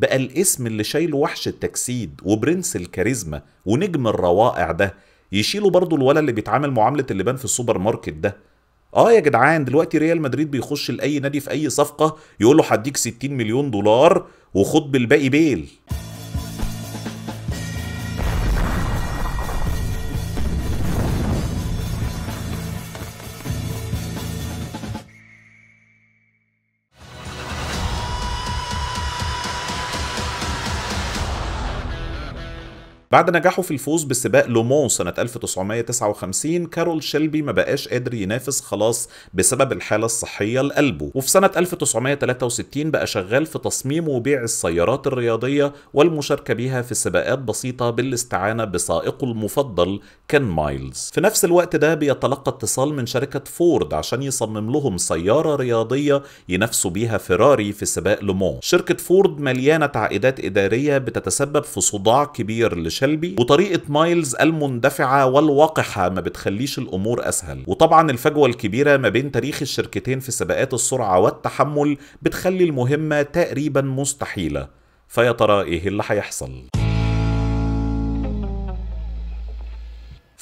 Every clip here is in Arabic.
بقى الاسم اللي شايله وحش التجسيد وبرنس الكاريزما ونجم الروائع ده يشيلوا برضه الولد اللي بيتعامل معامله اللي بان في السوبر ماركت ده اه يا جدعان دلوقتي ريال مدريد بيخش لاي نادي في اي صفقه يقول له هديك 60 مليون دولار وخد بالباقي بيل بعد نجاحه في الفوز بسباق لومون سنة 1959 كارول شيلبي ما بقاش قادر ينافس خلاص بسبب الحالة الصحية لقلبه وفي سنة 1963 بقى شغال في تصميم وبيع السيارات الرياضية والمشاركة بيها في سباقات بسيطة بالاستعانة بسائقه المفضل كان مايلز في نفس الوقت ده بيتلقى اتصال من شركة فورد عشان يصمم لهم سيارة رياضية ينافسوا بيها فيراري في سباق لومون شركة فورد مليانة تعقيدات إدارية بتتسبب في صداع كبير لش شلبي وطريقة مايلز المندفعة والوقحة ما بتخليش الأمور أسهل وطبعا الفجوة الكبيرة ما بين تاريخ الشركتين في سباقات السرعة والتحمل بتخلي المهمة تقريبا مستحيلة فيا ترى إيه اللي هيحصل؟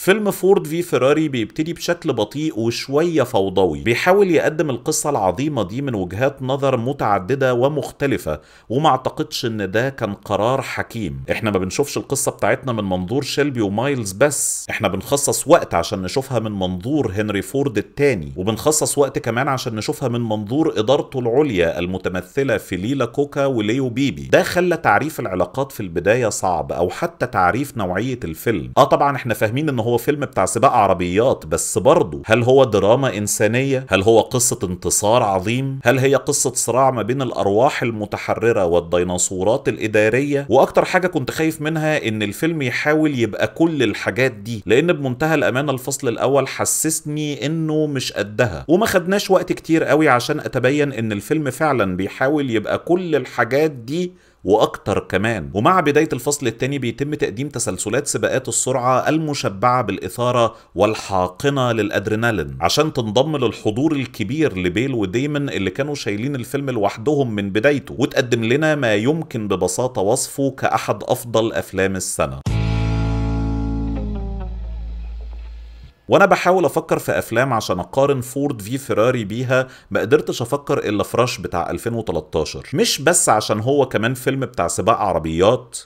فيلم فورد في فيراري بيبتدي بشكل بطيء وشوية فوضوي بيحاول يقدم القصة العظيمة دي من وجهات نظر متعددة ومختلفة وما اعتقدش ان ده كان قرار حكيم احنا ما بنشوفش القصة بتاعتنا من منظور شيلبي ومايلز بس احنا بنخصص وقت عشان نشوفها من منظور هنري فورد الثاني وبنخصص وقت كمان عشان نشوفها من منظور ادارته العليا المتمثلة في ليلا كوكا وليو بيبي ده خلى تعريف العلاقات في البداية صعب او حتى تعريف نوعية الفيلم اه طبعا احنا فاهمين ان هو هو فيلم بتاع سباق عربيات بس برضه هل هو دراما إنسانية؟ هل هو قصة انتصار عظيم؟ هل هي قصة صراع ما بين الأرواح المتحررة والديناصورات الإدارية؟ وأكتر حاجة كنت خايف منها إن الفيلم يحاول يبقى كل الحاجات دي لأن بمنتهى الأمانة الفصل الأول حسسني إنه مش قدها وما خدناش وقت كتير قوي عشان أتبين إن الفيلم فعلا بيحاول يبقى كل الحاجات دي واكتر كمان ومع بدايه الفصل الثاني بيتم تقديم تسلسلات سباقات السرعه المشبعه بالاثاره والحاقنه للادرينالين عشان تنضم للحضور الكبير لبيل وديمن اللي كانوا شايلين الفيلم لوحدهم من بدايته وتقدم لنا ما يمكن ببساطه وصفه كاحد افضل افلام السنه وانا بحاول افكر في افلام عشان اقارن فورد في فيراري بيها ما قدرتش افكر الا فراش بتاع 2013 مش بس عشان هو كمان فيلم بتاع سباق عربيات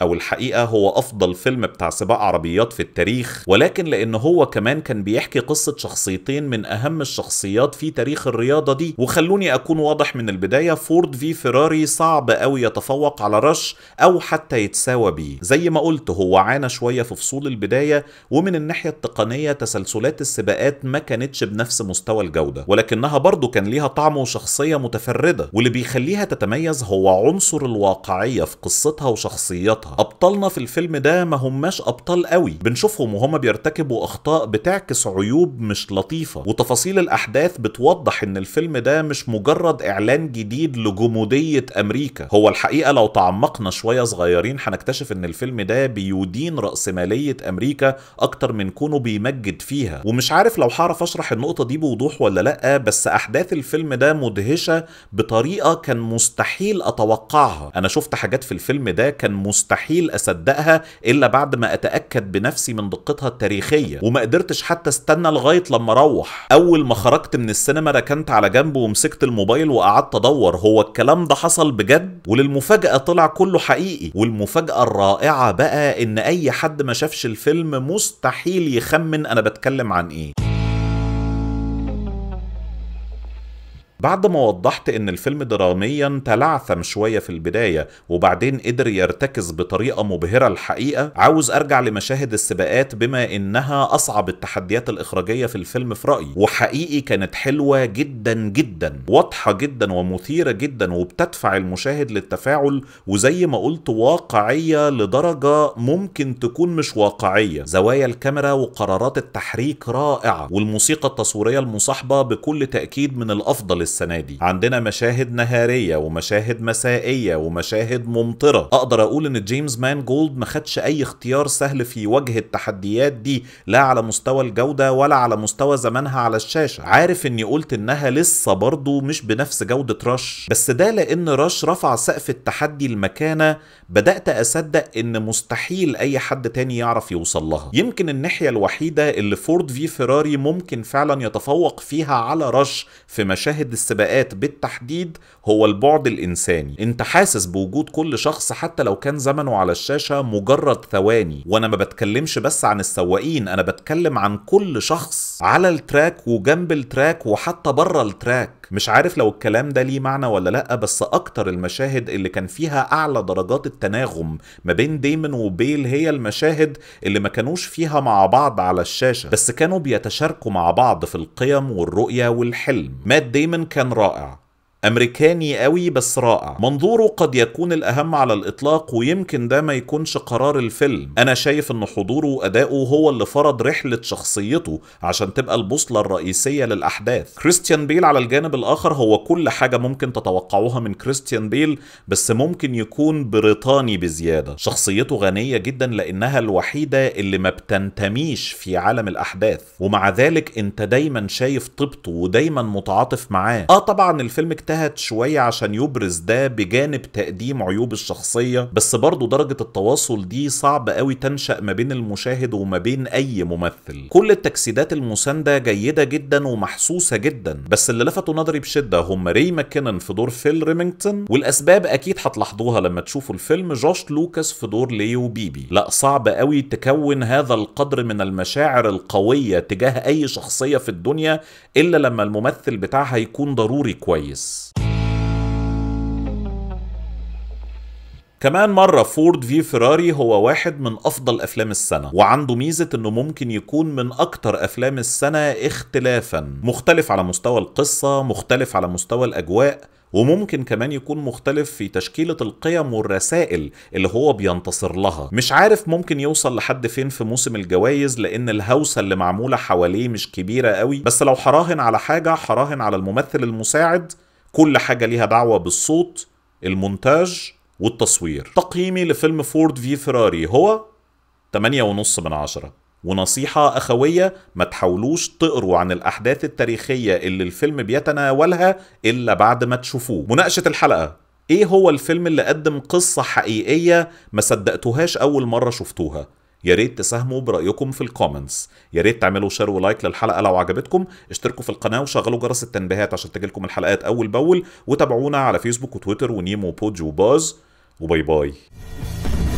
او الحقيقه هو افضل فيلم بتاع سباق عربيات في التاريخ ولكن لان هو كمان كان بيحكي قصه شخصيتين من اهم الشخصيات في تاريخ الرياضه دي وخلوني اكون واضح من البدايه فورد في فيراري صعب أوي يتفوق على رش او حتى يتساوى بيه زي ما قلت هو عانى شويه في فصول البدايه ومن الناحيه التقنيه تسلسلات السباقات ما كانتش بنفس مستوى الجوده ولكنها برضه كان ليها طعم وشخصيه متفرده واللي بيخليها تتميز هو عنصر الواقعيه في قصتها وشخصياتها غلطها ابطالنا في الفيلم ده ما هماش ابطال قوي بنشوفهم وهم بيرتكبوا اخطاء بتعكس عيوب مش لطيفه وتفاصيل الاحداث بتوضح ان الفيلم ده مش مجرد اعلان جديد لجموديه امريكا هو الحقيقه لو تعمقنا شويه صغيرين هنكتشف ان الفيلم ده بيدين راسماليه امريكا اكتر من كونه بيمجد فيها ومش عارف لو هعرف اشرح النقطه دي بوضوح ولا لا بس احداث الفيلم ده مدهشه بطريقه كان مستحيل اتوقعها انا شفت حاجات في الفيلم ده كان مستحيل مستحيل اصدقها الا بعد ما اتاكد بنفسي من دقتها التاريخيه وما قدرتش حتى استنى لغايه لما اروح اول ما خرجت من السينما ركنت على جنب ومسكت الموبايل وقعدت ادور هو الكلام ده حصل بجد وللمفاجاه طلع كله حقيقي والمفاجاه الرائعه بقى ان اي حد ما شافش الفيلم مستحيل يخمن انا بتكلم عن ايه بعد ما وضحت ان الفيلم دراميا تلعثم شويه في البدايه وبعدين قدر يرتكز بطريقه مبهره الحقيقه عاوز ارجع لمشاهد السباقات بما انها اصعب التحديات الاخراجيه في الفيلم في رايي وحقيقي كانت حلوه جدا جدا واضحه جدا ومثيره جدا وبتدفع المشاهد للتفاعل وزي ما قلت واقعيه لدرجه ممكن تكون مش واقعيه زوايا الكاميرا وقرارات التحريك رائعه والموسيقى التصويريه المصاحبه بكل تاكيد من الافضل السنه دي عندنا مشاهد نهاريه ومشاهد مسائيه ومشاهد ممطره اقدر اقول ان جيمس مان جولد ما خدش اي اختيار سهل في وجه التحديات دي لا على مستوى الجوده ولا على مستوى زمانها على الشاشه عارف اني قلت انها لسه برضه مش بنفس جوده رش بس ده لان رش رفع سقف التحدي المكانه بدات اصدق ان مستحيل اي حد تاني يعرف يوصل لها يمكن الناحيه الوحيده اللي فورد في فيراري ممكن فعلا يتفوق فيها على رش في مشاهد السباقات بالتحديد هو البعد الإنساني أنت حاسس بوجود كل شخص حتى لو كان زمنه على الشاشة مجرد ثواني وأنا ما بتكلمش بس عن السواقين أنا بتكلم عن كل شخص على التراك وجنب التراك وحتى بره التراك مش عارف لو الكلام ده ليه معنى ولا لأ بس أكتر المشاهد اللي كان فيها أعلى درجات التناغم ما بين ديمن وبيل هي المشاهد اللي ما كانوش فيها مع بعض على الشاشة بس كانوا بيتشاركوا مع بعض في القيم والرؤية والحلم مات ديمن كان رائع امريكاني قوي بس رائع منظوره قد يكون الاهم على الاطلاق ويمكن ده ما يكونش قرار الفيلم انا شايف ان حضوره وادائه هو اللي فرض رحله شخصيته عشان تبقى البوصله الرئيسيه للاحداث كريستيان بيل على الجانب الاخر هو كل حاجه ممكن تتوقعوها من كريستيان بيل بس ممكن يكون بريطاني بزياده شخصيته غنيه جدا لانها الوحيده اللي ما بتنتميش في عالم الاحداث ومع ذلك انت دايما شايف طبته ودايما متعاطف معاه اه طبعا الفيلم كتاب اجتهد شوية عشان يبرز ده بجانب تقديم عيوب الشخصية بس برضه درجة التواصل دي صعب قوي تنشأ ما بين المشاهد وما بين أي ممثل كل التجسيدات المساندة جيدة جدا ومحسوسة جدا بس اللي لفتوا نظري بشدة هم ري ماكنن في دور فيل ريمينجتون والأسباب أكيد هتلاحظوها لما تشوفوا الفيلم جوش لوكاس في دور ليو بيبي لا صعب قوي تكون هذا القدر من المشاعر القوية تجاه أي شخصية في الدنيا إلا لما الممثل بتاعها يكون ضروري كويس كمان مرة فورد في فيراري هو واحد من أفضل أفلام السنة وعنده ميزة أنه ممكن يكون من أكتر أفلام السنة اختلافا مختلف على مستوى القصة مختلف على مستوى الأجواء وممكن كمان يكون مختلف في تشكيلة القيم والرسائل اللي هو بينتصر لها مش عارف ممكن يوصل لحد فين في موسم الجوائز لأن الهوسة اللي معمولة حواليه مش كبيرة قوي بس لو حراهن على حاجة حراهن على الممثل المساعد كل حاجة ليها دعوة بالصوت المونتاج والتصوير تقييمي لفيلم فورد في فراري هو 8.5 من عشرة ونصيحة أخوية ما تحاولوش تقروا عن الأحداث التاريخية اللي الفيلم بيتناولها إلا بعد ما تشوفوه مناقشة الحلقة إيه هو الفيلم اللي قدم قصة حقيقية ما صدقتوهاش أول مرة شفتوها يا ريت تساهموا برأيكم في الكومنتس يا ريت تعملوا شير ولايك للحلقة لو عجبتكم اشتركوا في القناة وشغلوا جرس التنبيهات عشان تجيلكم الحلقات أول بأول وتابعونا على فيسبوك وتويتر ونيمو بودج وباز Bye bye.